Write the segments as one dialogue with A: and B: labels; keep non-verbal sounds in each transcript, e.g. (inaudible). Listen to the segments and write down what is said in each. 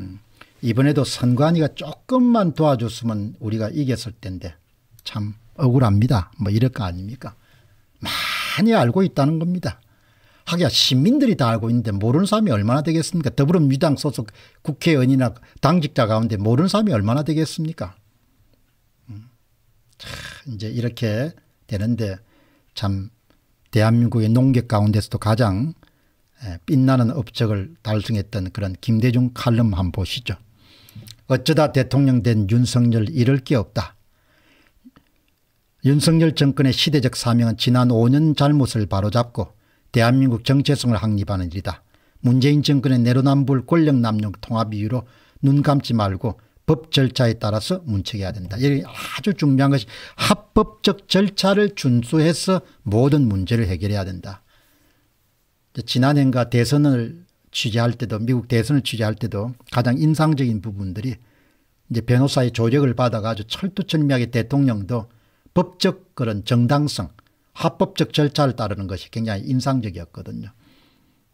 A: 음, 이번에도 선관위가 조금만 도와줬으면 우리가 이겼을 텐데 참 억울합니다. 뭐 이럴 거 아닙니까? 많이 알고 있다는 겁니다. 하기야 시민들이 다 알고 있는데 모르는 사람이 얼마나 되겠습니까? 더불어민주당 소속 국회의원이나 당직자 가운데 모르는 사람이 얼마나 되겠습니까? 음, 이제 이렇게 되는데 참 대한민국의 농객 가운데서도 가장 빛나는 업적을 달성했던 그런 김대중 칼럼 한번 보시죠. 어쩌다 대통령 된 윤석열 잃을 게 없다. 윤석열 정권의 시대적 사명은 지난 5년 잘못을 바로잡고 대한민국 정체성을 확립하는 일이다. 문재인 정권의 내로남불 권력 남용 통합 이유로 눈 감지 말고 법 절차에 따라서 문책해야 된다. 여기 아주 중요한 것이 합법적 절차를 준수해서 모든 문제를 해결해야 된다. 지난해인가 대선을 취재할 때도 미국 대선을 취재할 때도 가장 인상적인 부분들이 이제 변호사의 조력을 받아가지고 철두철미하게 대통령도 법적 그런 정당성 합법적 절차를 따르는 것이 굉장히 인상적이었거든요.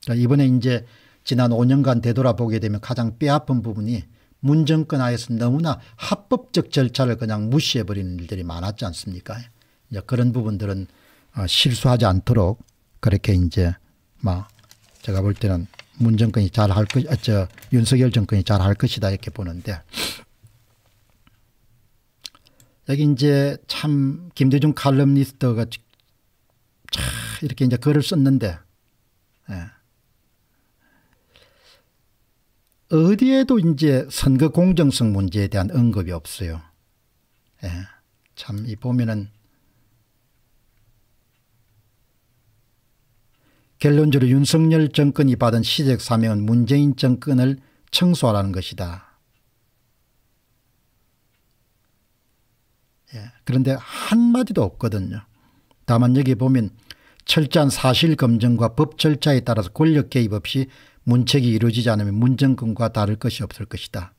A: 그러니까 이번에 이제 지난 5년간 되돌아보게 되면 가장 뼈아픈 부분이 문정권 하에서 너무나 합법적 절차를 그냥 무시해버리는 일들이 많았지 않습니까? 이제 그런 부분들은 어, 실수하지 않도록 그렇게 이제 막 제가 볼 때는 문 정권이 잘 할 것, 아, 저 윤석열 정권이 잘 할 것이다 이렇게 보는데 여기 이제 참 김대중 칼럼니스트가 참 이렇게 이제 글을 썼는데 예. 어디에도 이제 선거 공정성 문제에 대한 언급이 없어요. 예. 참이 보면은 결론적으로 윤석열 정권이 받은 시적 사명은 문재인 정권을 청소하라는 것이다. 예, 그런데 한마디도 없거든요. 다만 여기 보면 철저한 사실 검증과 법 절차에 따라서 권력 개입 없이 문책이 이루어지지 않으면 문정권과 다를 것이 없을 것이다.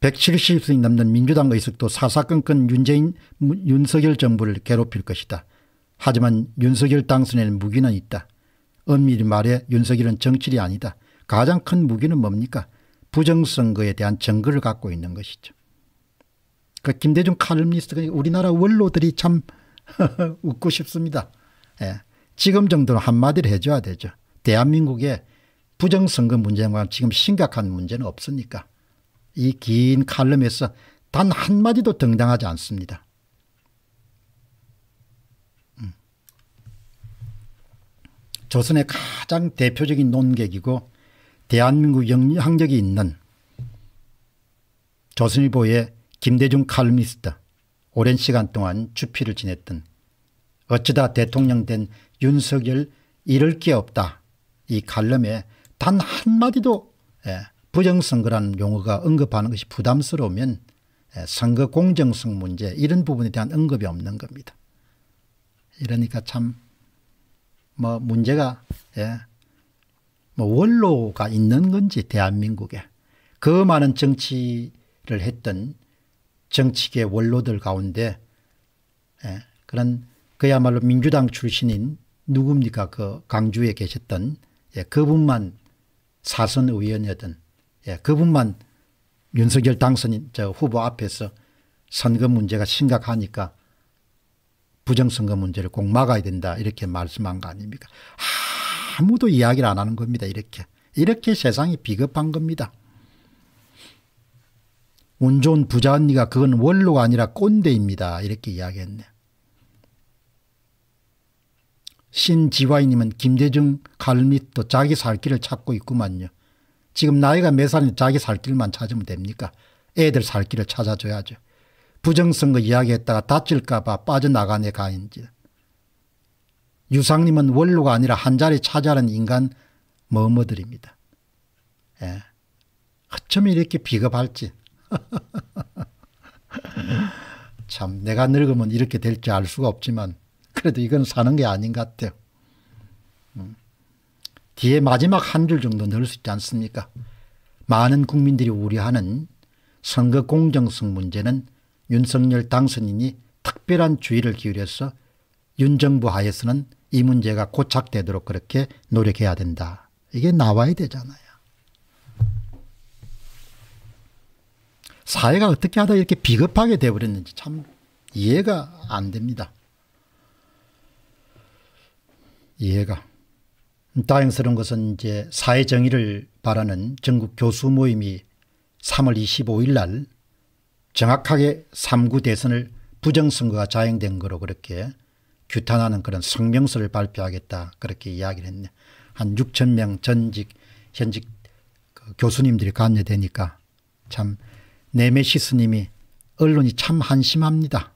A: 170세 넘는 민주당 의석도 사사건건 윤재인 윤석열 정부를 괴롭힐 것이다. 하지만 윤석열 당선에는 무기는 있다. 엄밀히 말해 윤석열은 정치이 아니다. 가장 큰 무기는 뭡니까? 부정선거에 대한 증거를 갖고 있는 것이죠. 그 김대중 칼럼니스트가 우리나라 원로들이 참 (laughs) 웃고 싶습니다. 예. 지금 정도는 한마디를 해줘야 되죠. 대한민국의 부정선거 문제와 지금 심각한 문제는 없으니까. 이긴 칼럼에서 단 한마디도 등장하지 않습니다. 음. 조선의 가장 대표적인 논객이고 대한민국 영향력이 있는 조선일보의 김대중 칼럼니스트 오랜 시간 동안 주필을 지냈던 어쩌다 대통령 된 윤석열 잃을 게 없다 이 칼럼에 단 한마디도 예, 부정선거라는 용어가 언급하는 것이 부담스러우면 선거 공정성 문제 이런 부분에 대한 언급이 없는 겁니다. 이러니까 참 뭐 문제가 예, 뭐 원로가 있는 건지 대한민국에 그 많은 정치를 했던 정치계 원로들 가운데 예, 그런 그야말로 민주당 출신인 누굽니까 그 강주에 계셨던 예, 그분만 사선 의원이었던 예, 그분만 윤석열 당선인 저 후보 앞에서 선거 문제가 심각하니까 부정선거 문제를 꼭 막아야 된다 이렇게 말씀한 거 아닙니까 아무도 이야기를 안 하는 겁니다 이렇게 이렇게 세상이 비겁한 겁니다 운 좋은 부자 언니가 그건 원로가 아니라 꼰대입니다 이렇게 이야기했네 신지와이님은 김대중 갈밑도 자기 살 길을 찾고 있구만요 지금 나이가 몇 살인지 자기 살 길만 찾으면 됩니까? 애들 살 길을 찾아줘야죠. 부정선거 이야기했다가 다칠까 봐 빠져나간 애가 인지 유상님은 원로가 아니라 한자리 차지하는 인간 머머들입니다. 예. 어쩜 이렇게 비겁할지. (laughs) 참 내가 늙으면 이렇게 될지알 수가 없지만 그래도 이건 사는 게 아닌 것 같아요. 뒤에 마지막 한 줄 정도 넣을 수 있지 않습니까? 많은 국민들이 우려하는 선거 공정성 문제는 윤석열 당선인이 특별한 주의를 기울여서 윤 정부 하에서는 이 문제가 고착되도록 그렇게 노력해야 된다. 이게 나와야 되잖아요. 사회가 어떻게 하다 이렇게 비겁하게 돼버렸는지 참 이해가 안 됩니다. 이해가. 다행스러운 것은 이제 사회 정의를 바라는 전국 교수 모임이 3월 25일 날 정확하게 3구 대선을 부정선거가 자행된 거로 그렇게 규탄하는 그런 성명서를 발표하겠다 그렇게 이야기를 했네. 한 6천 명 전직 현직 그 교수님들이 관여되니까 참 네메시스님이 언론이 참 한심합니다.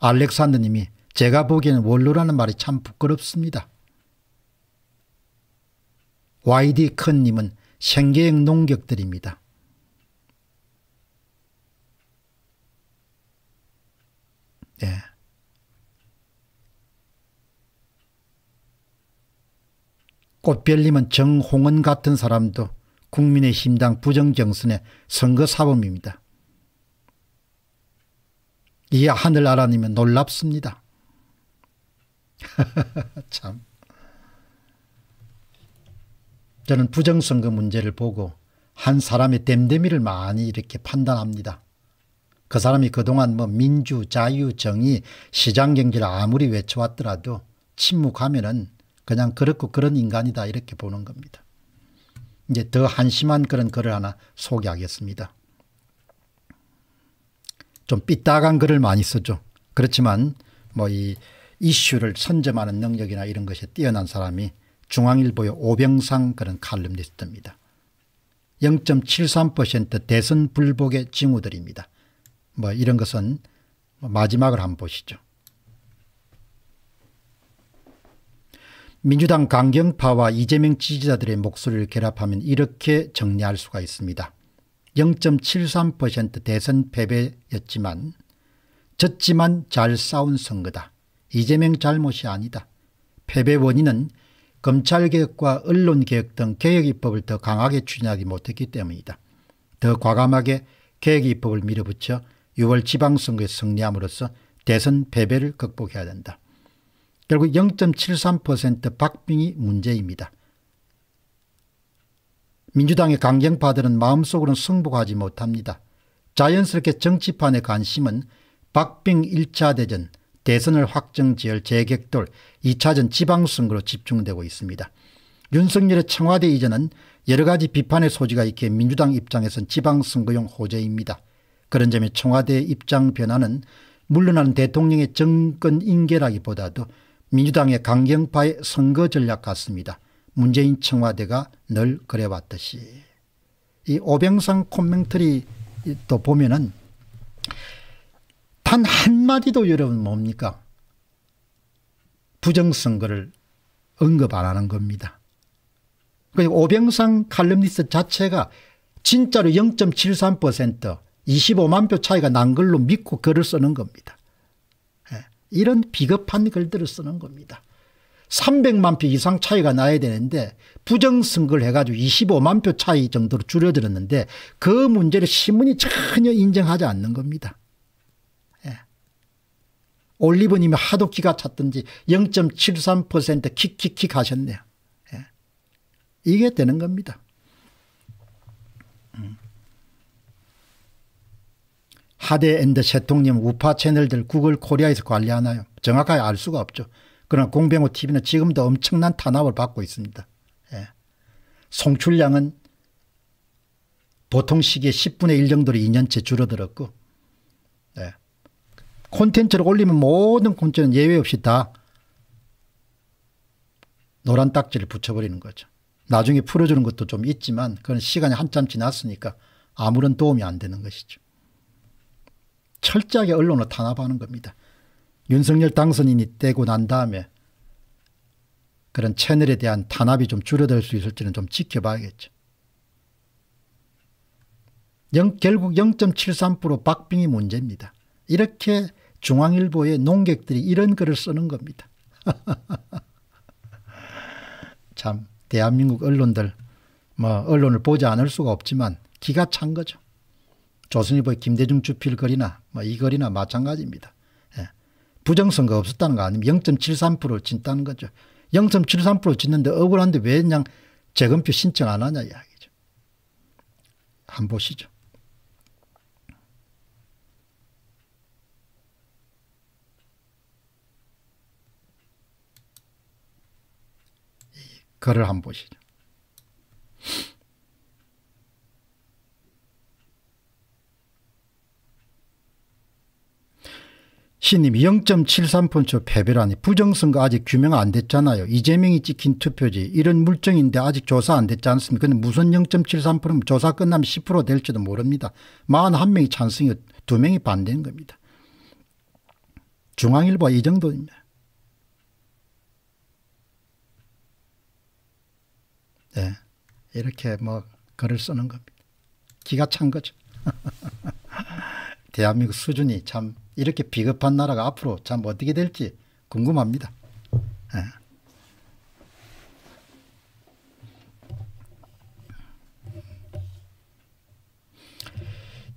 A: 알렉산더님이 제가 보기에는 원로라는 말이 참 부끄럽습니다. YD컨님은 생계형 농격들입니다. 예. 꽃별님은 정홍은 같은 사람도 국민의힘당 부정정선의 선거사범입니다. 이 하늘나라님은 놀랍습니다. (laughs) 참. 저는 부정선거 문제를 보고 한 사람의 댐댐이를 많이 이렇게 판단합니다. 그 사람이 그동안 뭐 민주, 자유, 정의, 시장경제를 아무리 외쳐왔더라도 침묵하면 은 그냥 그렇고 그런 인간이다 이렇게 보는 겁니다. 이제 더 한심한 그런 글을 하나 소개하겠습니다. 좀 삐딱한 글을 많이 쓰죠. 그렇지만 뭐 이 이슈를 선점하는 능력이나 이런 것이 뛰어난 사람이 중앙일보의 오병상 그런 칼럼니스트입니다. 0.73% 대선 불복의 징후들입니다. 뭐 이런 것은 뭐 마지막을 한번 보시죠. 민주당 강경파와 이재명 지지자들의 목소리를 결합하면 이렇게 정리할 수가 있습니다. 0.73% 대선 패배였지만 졌지만 잘 싸운 선거다. 이재명 잘못이 아니다. 패배 원인은 검찰개혁과 언론개혁 등 개혁입법을 더 강하게 추진하기 못했기 때문이다. 더 과감하게 개혁입법을 밀어붙여 6월 지방선거에 승리함으로써 대선 패배를 극복해야 된다. 결국 0.73% 박빙이 문제입니다. 민주당의 강경파들은 마음속으로는 승복하지 못합니다. 자연스럽게 정치판의 관심은 박빙 1차 대전 대선을 확정지을 재객돌 2차전 지방선거로 집중되고 있습니다. 윤석열의 청와대 이전은 여러 가지 비판의 소지가 있기에 민주당 입장에선 지방선거용 호재입니다. 그런 점에 청와대의 입장 변화는 물러나는 대통령의 정권 인계라기보다도 민주당의 강경파의 선거 전략 같습니다. 문재인 청와대가 늘 그래왔듯이. 이 오병상 코멘터리 또 보면은 단 한마디도 여러분 뭡니까? 부정선거를 언급 안 하는 겁니다. 그러니까 오병상 칼럼니스 자체가 진짜로 0.73% 25만 표 차이가 난 걸로 믿고 글을 쓰는 겁니다. 예, 이런 비겁한 글들을 쓰는 겁니다. 300만 표 이상 차이가 나야 되는데 부정선거를 해가지고 25만 표 차이 정도로 줄어들었는데 그 문제를 신문이 전혀 인정하지 않는 겁니다. 올리브님이 하도 기가 찼든지 0.73% 킥킥킥 하셨네요. 예. 이게 되는 겁니다. 음. 하대 앤드 세통님 우파 채널들 구글 코리아에서 관리하나요? 정확하게 알 수가 없죠. 그러나 공병호 TV는 지금도 엄청난 탄압을 받고 있습니다. 예. 송출량은 보통 시기에 10분의 1 정도로 2년째 줄어들었고 예. 콘텐츠를 올리면 모든 콘텐츠는 예외 없이 다 노란 딱지를 붙여버리는 거죠. 나중에 풀어주는 것도 좀 있지만 그건 시간이 한참 지났으니까 아무런 도움이 안 되는 것이죠. 철저하게 언론을 탄압하는 겁니다. 윤석열 당선인이 떼고 난 다음에 그런 채널에 대한 탄압이 좀 줄어들 수 있을지는 좀 지켜봐야겠죠. 영, 결국 0.73% 박빙이 문제입니다. 이렇게 중앙일보의 농객들이 이런 글을 쓰는 겁니다. (laughs) 참 대한민국 언론들 뭐 언론을 보지 않을 수가 없지만 기가 찬 거죠. 조선일보의 김대중 주필 글이나 뭐이 글이나 마찬가지입니다. 예. 부정선거 없었다는 거 아니면 0.73%를 진다는 거죠. 0.73% 짓는데 억울한데 왜 그냥 재검표 신청 안 하냐 이야기죠. 한 보시죠. 글을 한번 보시죠. 신임 0.73%초 패배라니 부정선거 아직 규명 안 됐잖아요. 이재명이 찍힌 투표지 이런 물정인데 아직 조사 안 됐지 않습니까? 근데 무슨 0.73%면 조사 끝나면 10% 될지도 모릅니다. 41명이 찬성이 2명이 반대인 겁니다. 중앙일보이 정도입니다. 네. 이렇게 뭐 글을 쓰는 겁니다. 기가 찬 거죠. (laughs) 대한민국 수준이 참 이렇게 비겁한 나라가 앞으로 참 어떻게 될지 궁금합니다. 네.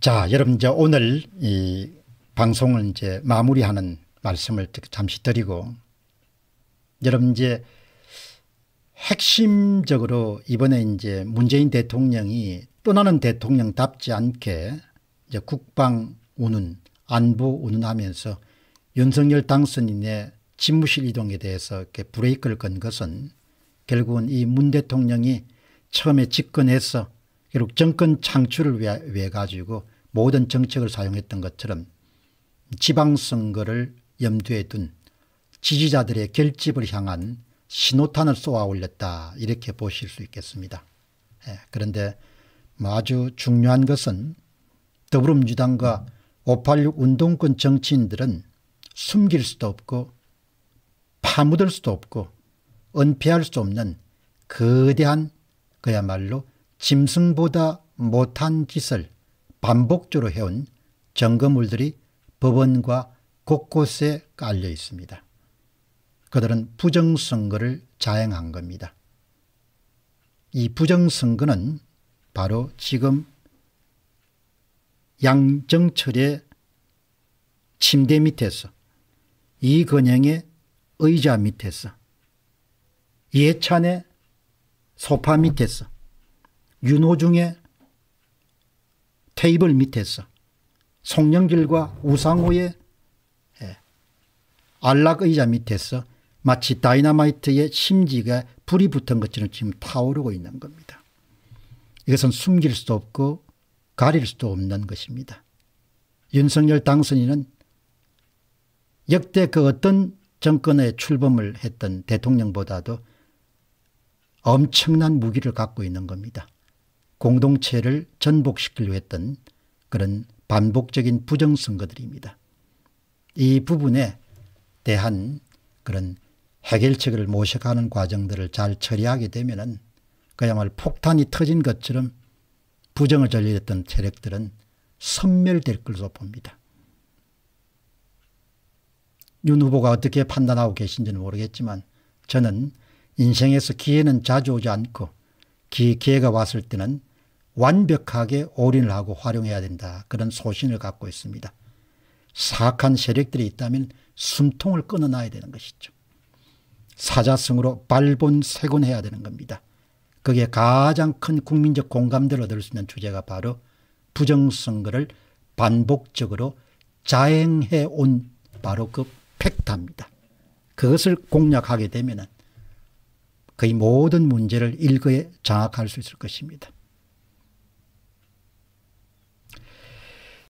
A: 자, 여러분 이제 오늘 이 방송을 이제 마무리하는 말씀을 잠시 드리고 여러분 이제 핵심적으로 이번에 이제 문재인 대통령이 떠나는 대통령답지 않게 이제 국방 운운, 안보 운운하면서 윤석열 당선인의 집무실 이동에 대해서 이렇게 브레이크를 건 것은 결국은 이 문 대통령이 처음에 집권해서 결국 정권 창출을 위해, 위해 가지고 모든 정책을 사용했던 것처럼 지방선거를 염두에 둔 지지자들의 결집을 향한 신호탄을 쏘아 올렸다 이렇게 보실 수 있겠습니다. 예, 그런데 아주 중요한 것은 더불어민주당과 586 운동권 정치인들은 숨길 수도 없고 파묻을 수도 없고 은폐할 수 없는 거대한 그야말로 짐승보다 못한 짓을 반복적으로 해온 점거물들이 법원과 곳곳에 깔려 있습니다. 그들은 부정선거를 자행한 겁니다. 이 부정선거는 바로 지금 양정철의 침대 밑에서 이건영의 의자 밑에서 예찬의 소파 밑에서 윤호중의 테이블 밑에서 송영길과 우상호의 예, 안락의자 밑에서 마치 다이나마이트의 심지가 불이 붙은 것처럼 지금 타오르고 있는 겁니다. 이것은 숨길 수도 없고 가릴 수도 없는 것입니다. 윤석열 당선인은 역대 그 어떤 정권의 출범을 했던 대통령보다도 엄청난 무기를 갖고 있는 겁니다. 공동체를 전복시키려 했던 그런 반복적인 부정선거들입니다. 이 부분에 대한 그런 해결책을 모색하는 과정들을 잘 처리하게 되면은 그야말로 폭탄이 터진 것처럼 부정을 전리했던 세력들은 섬멸될 것으로 봅니다. 윤 후보가 어떻게 판단하고 계신지는 모르겠지만 저는 인생에서 기회는 자주 오지 않고 기회가 왔을 때는 완벽하게 올인을 하고 활용해야 된다. 그런 소신을 갖고 있습니다. 사악한 세력들이 있다면 숨통을 끊어놔야 되는 것이죠. 사자성으로 발본색원해야 되는 겁니다. 그게 가장 큰 국민적 공감대를 얻을 수 있는 주제가 바로 부정선거를 반복적으로 자행해 온 바로 그 팩트입니다. 그것을 공략하게 되면 거의 모든 문제를 일거에 장악할 수 있을 것입니다.